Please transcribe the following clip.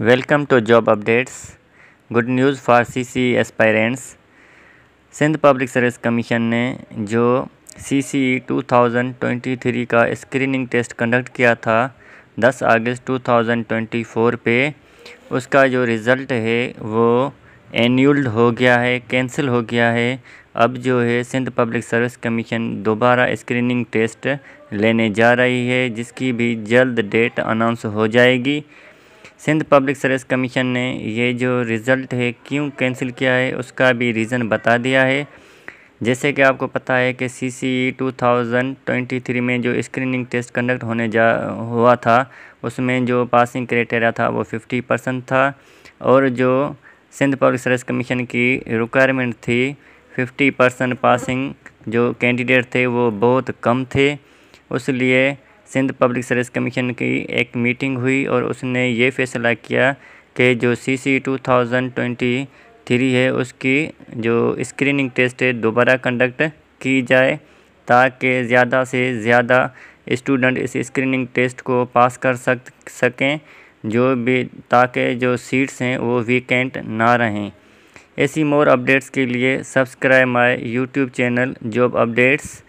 welcome to job updates good news for CC aspirants Sindh public service commission ने जो C C two thousand twenty three का screening test conduct किया था दस अगस्त टू थाउजेंड ट्वेंटी फ़ोर पे उसका जो रिज़ल्ट है वो एनुअल्ड हो गया है कैंसिल हो गया है अब जो है सिंध पब्लिक सर्विस कमीशन दोबारा स्क्रीनिंग टेस्ट लेने जा रही है जिसकी भी जल्द डेट अनाउंस हो जाएगी सिंध पब्लिक सर्विस कमीशन ने ये जो रिज़ल्ट है क्यों कैंसिल किया है उसका भी रीज़न बता दिया है जैसे कि आपको पता है कि C C E two thousand twenty three में जो स्क्रीनिंग टेस्ट कंडक्ट होने जा हुआ था उसमें जो पासिंग क्राइटेरिया था वो फिफ्टी परसेंट था और जो सिंध पब्लिक सर्विस कमीशन की रिक्वायरमेंट थी फिफ्टी परसेंट पासिंग जो कैंडिडेट थे वो बहुत कम थे उस सिंध पब्लिक सर्विस कमीशन की एक मीटिंग हुई और उसने ये फैसला किया कि जो C C two thousand twenty three है उसकी जो स्क्रीनिंग टेस्ट है दोबारा कंडक्ट की जाए ताकि ज़्यादा से ज़्यादा स्टूडेंट इस स्क्रीनिंग टेस्ट को पास कर सक सकें जो भी ताकि जो सीट्स हैं वो वीकेंट ना रहें ऐसी मोर अपडेट्स के लिए subscribe my YouTube channel job updates